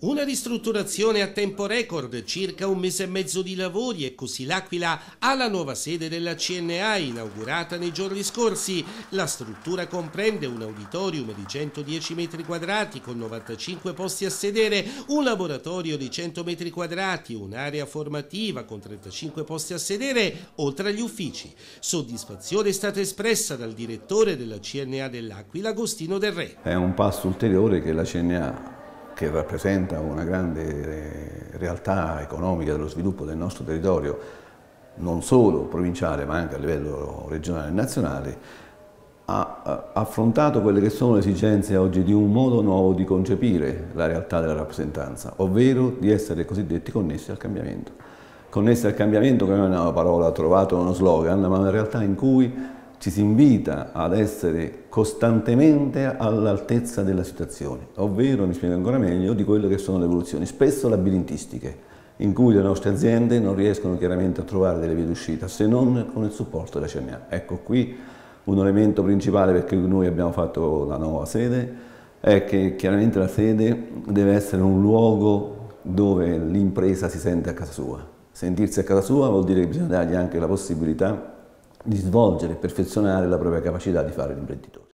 Una ristrutturazione a tempo record, circa un mese e mezzo di lavori e così l'Aquila ha la nuova sede della CNA inaugurata nei giorni scorsi. La struttura comprende un auditorium di 110 metri quadrati con 95 posti a sedere, un laboratorio di 100 metri quadrati, un'area formativa con 35 posti a sedere, oltre agli uffici. Soddisfazione è stata espressa dal direttore della CNA dell'Aquila, Agostino Del Re. È un passo ulteriore che la CNA che rappresenta una grande eh, realtà economica dello sviluppo del nostro territorio, non solo provinciale ma anche a livello regionale e nazionale, ha affrontato quelle che sono le esigenze oggi di un modo nuovo di concepire la realtà della rappresentanza, ovvero di essere cosiddetti connessi al cambiamento. Connessi al cambiamento che non è una parola, trovata, uno slogan, ma una realtà in cui ci si invita ad essere costantemente all'altezza della situazione, ovvero, mi spiego ancora meglio, di quelle che sono le evoluzioni, spesso labirintistiche, in cui le nostre aziende non riescono chiaramente a trovare delle vie d'uscita se non con il supporto della CNA. Ecco qui un elemento principale perché noi abbiamo fatto la nuova sede è che chiaramente la sede deve essere un luogo dove l'impresa si sente a casa sua. Sentirsi a casa sua vuol dire che bisogna dargli anche la possibilità di svolgere e perfezionare la propria capacità di fare l'imprenditore.